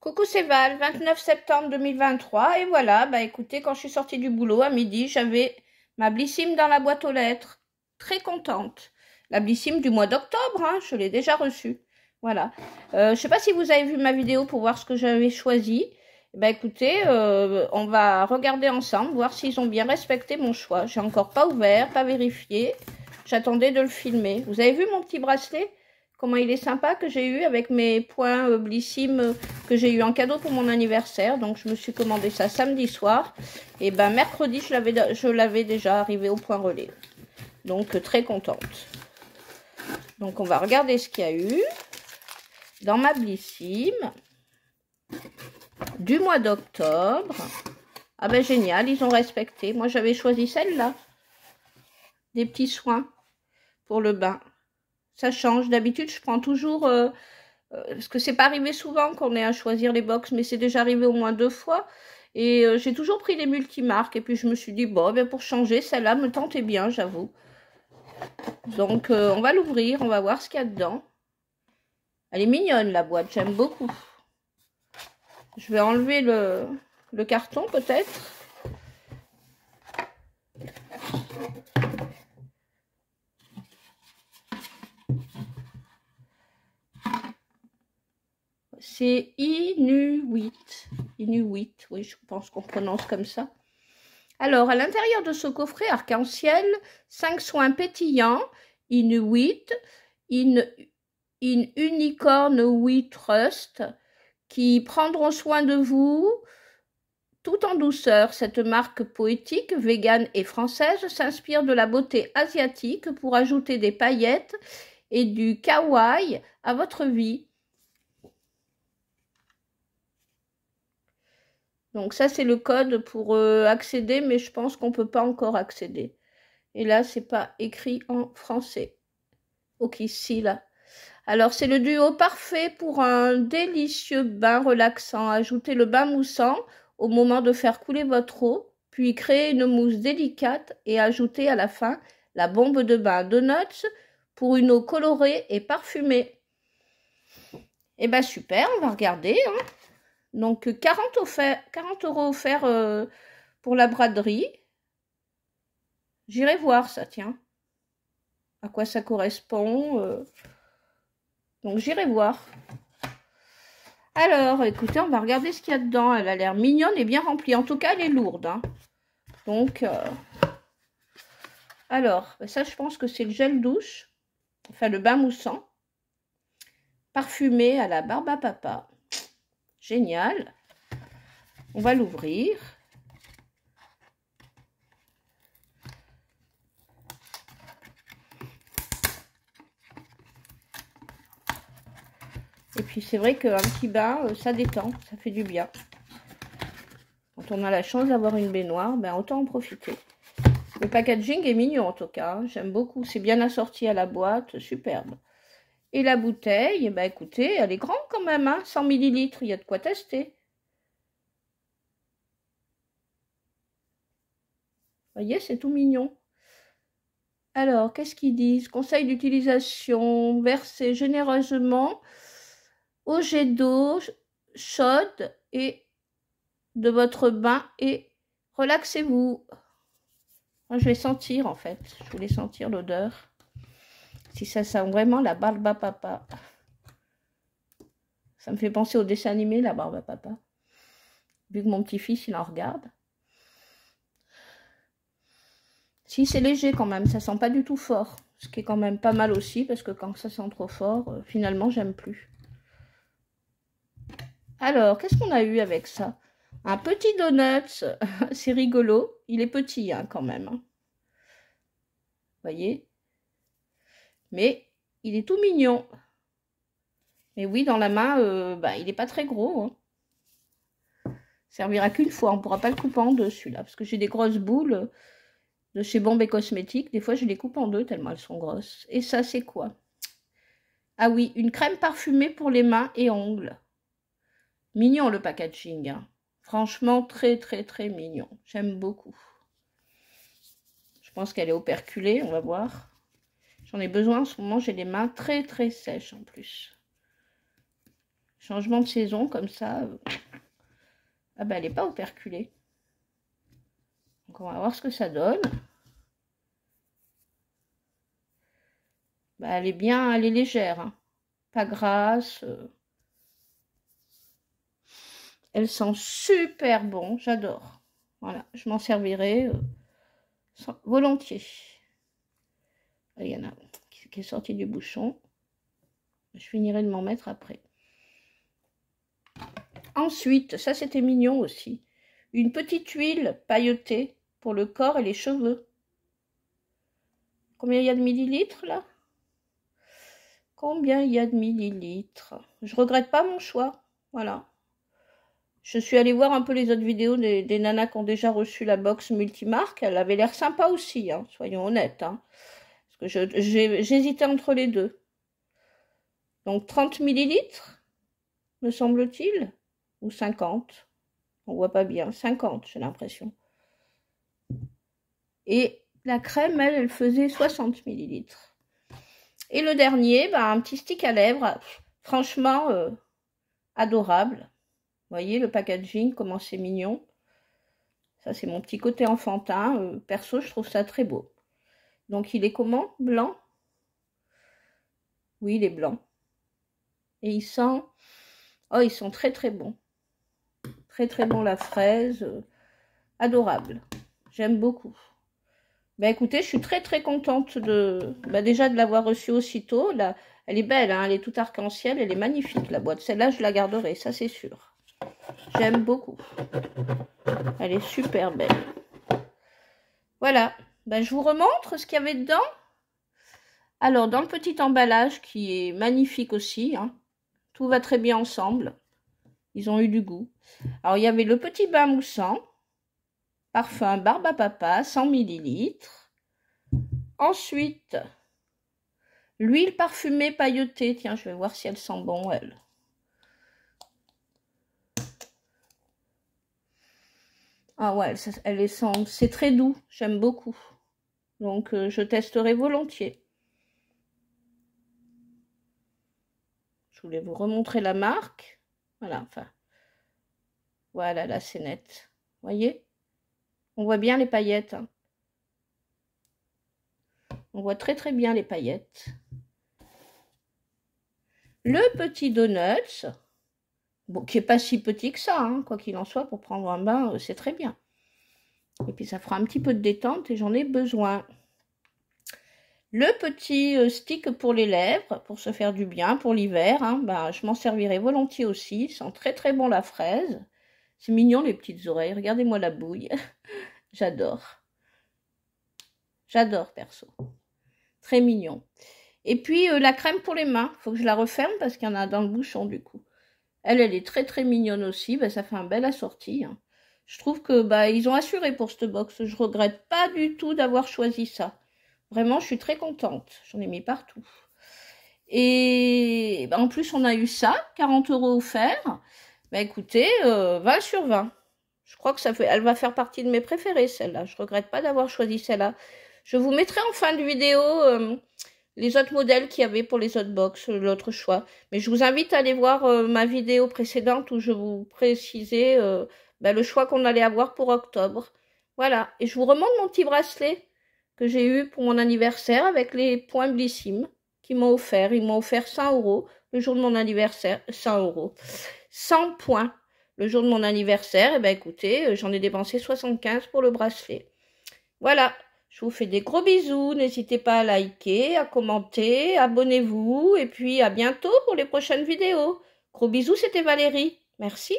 Coucou c'est Val, 29 septembre 2023 et voilà, bah écoutez, quand je suis sortie du boulot à midi, j'avais ma blissime dans la boîte aux lettres. Très contente. La blissime du mois d'octobre, hein, je l'ai déjà reçue. Voilà. Euh, je sais pas si vous avez vu ma vidéo pour voir ce que j'avais choisi. Bah écoutez, euh, on va regarder ensemble, voir s'ils ont bien respecté mon choix. J'ai encore pas ouvert, pas vérifié. J'attendais de le filmer. Vous avez vu mon petit bracelet Comment il est sympa que j'ai eu avec mes points euh, blissimes euh, que j'ai eu en cadeau pour mon anniversaire. Donc, je me suis commandé ça samedi soir. Et ben mercredi, je l'avais déjà arrivé au point relais. Donc, euh, très contente. Donc, on va regarder ce qu'il y a eu dans ma blissime du mois d'octobre. Ah ben génial, ils ont respecté. Moi, j'avais choisi celle-là. Des petits soins pour le bain. Ça change. D'habitude, je prends toujours... ce euh, euh, parce que c'est pas arrivé souvent qu'on ait à choisir les box, mais c'est déjà arrivé au moins deux fois. Et euh, j'ai toujours pris les multimarques. Et puis je me suis dit, bon, eh pour changer, celle-là me tentait bien, j'avoue. Donc on va l'ouvrir, on va voir ce qu'il y a dedans. Elle est mignonne la boîte, j'aime beaucoup. Je vais enlever le, le carton peut-être. Inuit. Inuit, oui, je pense qu'on prononce comme ça. Alors, à l'intérieur de ce coffret arc-en-ciel, cinq soins pétillants, Inuit, in, Unicorn We Trust, qui prendront soin de vous tout en douceur. Cette marque poétique, végane et française, s'inspire de la beauté asiatique pour ajouter des paillettes et du kawaii à votre vie. Donc ça c'est le code pour euh, accéder, mais je pense qu'on ne peut pas encore accéder. Et là, c'est pas écrit en français. Ok, si là. Alors c'est le duo parfait pour un délicieux bain relaxant. Ajoutez le bain moussant au moment de faire couler votre eau, puis créez une mousse délicate et ajoutez à la fin la bombe de bain de notes pour une eau colorée et parfumée. Eh ben super, on va regarder. Hein. Donc 40, euh, euros offerts euh, pour la braderie. J'irai voir ça, tiens. À quoi ça correspond. Euh. Donc j'irai voir. Alors, écoutez, on va regarder ce qu'il y a dedans. Elle a l'air mignonne et bien remplie. En tout cas, elle est lourde. Hein. Donc, alors, ça, je pense que c'est le gel douche. Enfin, le bain moussant. Parfumé à la barbe à papa. Génial. On va l'ouvrir. Et puis c'est vrai qu'un petit bain, euh, ça détend, ça fait du bien. Quand on a la chance d'avoir une baignoire, ben autant en profiter. Le packaging est mignon en tout cas, hein. j'aime beaucoup, c'est bien assorti à la boîte, superbe. Et la bouteille, eh ben, écoutez, elle est grande quand même, hein 100 millilitres, il y a de quoi tester. voyez, c'est tout mignon. Alors, qu'est-ce qu'ils disent Conseil d'utilisation, versez généreusement au jet d'eau chaude et de votre bain et relaxez-vous. Je vais sentir en fait, je voulais sentir l'odeur. Si ça sent vraiment la barbe à papa. Ça me fait penser au dessin animé, la barbe à papa. Vu que mon petit-fils, il en regarde. Si c'est léger quand même, ça sent pas du tout fort. Ce qui est quand même pas mal aussi, parce que quand ça sent trop fort, euh, finalement, j'aime plus. Alors, qu'est-ce qu'on a eu avec ça Un petit donuts, c'est rigolo. Il est petit hein, quand même. Vous hein. voyez mais il est tout mignon. Mais oui, dans la main, euh, bah, il n'est pas très gros. ne hein. Servira qu'une fois. On ne pourra pas le couper en deux, celui-là. Parce que j'ai des grosses boules de chez Bombay Cosmétiques. Des fois, je les coupe en deux tellement elles sont grosses. Et ça, c'est quoi Ah oui, une crème parfumée pour les mains et ongles. Mignon le packaging. Hein. Franchement, très, très, très mignon. J'aime beaucoup. Je pense qu'elle est operculée. On va voir. J'en ai besoin en ce moment, j'ai les mains très très sèches en plus. Changement de saison comme ça. Ah ben elle n'est pas operculée. Donc on va voir ce que ça donne. Bah, elle est bien, elle est légère. Hein. Pas grasse. Euh. Elle sent super bon, j'adore. Voilà, je m'en servirai euh, volontiers. Il y en a qui est sorti du bouchon. Je finirai de m'en mettre après. Ensuite, ça c'était mignon aussi. Une petite huile pailletée pour le corps et les cheveux. Combien il y a de millilitres là Combien il y a de millilitres Je regrette pas mon choix. Voilà. Je suis allée voir un peu les autres vidéos des, nanas qui ont déjà reçu la box multimarque. Elle avait l'air sympa aussi, hein, soyons honnêtes. Hein. J'hésitais entre les deux. Donc 30 millilitres, me semble-t-il, ou 50. On voit pas bien, 50 j'ai l'impression. Et la crème, elle, elle faisait 60 millilitres. Et le dernier, bah un petit stick à lèvres, franchement euh, adorable. Vous voyez le packaging, comment c'est mignon. Ça, c'est mon petit côté enfantin. Euh, perso, je trouve ça très beau. Donc il est comment Blanc Oui, il est blanc. Et il sent... Oh, ils sont très très bons. Très très bon la fraise. Adorable. J'aime beaucoup. Ben écoutez, je suis très très contente de bah, déjà de l'avoir reçue aussitôt. Là, elle est belle, hein, elle est tout arc-en-ciel, elle est magnifique la boîte. Celle-là, je la garderai, ça c'est sûr. J'aime beaucoup. Elle est super belle. Voilà. Bah, je vous remontre ce qu'il y avait dedans. Alors, dans le petit emballage qui est magnifique aussi, hein. tout va très bien ensemble. Ils ont eu du goût. Alors, il y avait le petit bain moussant, parfum barbe à papa, 100 ml. Ensuite, l'huile parfumée pailletée. Tiens, je vais voir si elle sent bon, elle. Ah ouais, elle, elle est sans... c'est très doux, j'aime beaucoup. Donc, euh, je testerai volontiers. Je voulais vous remontrer la marque. Voilà, enfin. Voilà, là, c'est net. Voyez On voit bien les paillettes. Hein. On voit très, très bien les paillettes. Le petit donuts, qui n'est pas si petit que ça, hein, quoi qu'il en soit, pour prendre un bain, euh, c'est très bien. Et puis ça fera un petit peu de détente et j'en ai besoin. Le petit euh, stick pour les lèvres, pour se faire du bien, pour l'hiver. Hein. Bah, je m'en servirai volontiers aussi. Ça sent très très bon la fraise. C'est mignon les petites oreilles. Regardez-moi la bouille. J'adore. J'adore perso. Très mignon. Et puis euh, la crème pour les mains. Faut que je la referme parce qu'il y en a dans le bouchon du coup. Elle, elle est très très mignonne aussi. Bah, ça fait un bel assorti. Hein. Je trouve que bah ils ont assuré pour cette box. Je regrette pas du tout d'avoir choisi ça. Vraiment, je suis très contente. J'en ai mis partout. Et bah, en plus, on a eu ça, 40 euros offerts. Mais bah, écoutez, 20 euh, sur 20. Je crois que ça fait, elle va faire partie de mes préférées, celle-là. Je regrette pas d'avoir choisi celle-là. Je vous mettrai en fin de vidéo euh, les autres modèles qu'il y avait pour les autres box, l'autre choix. Mais je vous invite à aller voir euh, ma vidéo précédente où je vous précisais bah, le choix qu'on allait avoir pour octobre. Voilà. Et je vous remonte mon petit bracelet que j'ai eu pour mon anniversaire avec les points blissimes qu'ils m'ont offert. Ils m'ont offert 100 euros le jour de mon anniversaire. 100 euros. 100 points le jour de mon anniversaire. Et eh ben écoutez, euh, j'en ai dépensé 75 pour le bracelet. Voilà. Je vous fais des gros bisous. N'hésitez pas à liker, à commenter, abonnez-vous. Et puis à bientôt pour les prochaines vidéos. Gros bisous, c'était Valérie. Merci.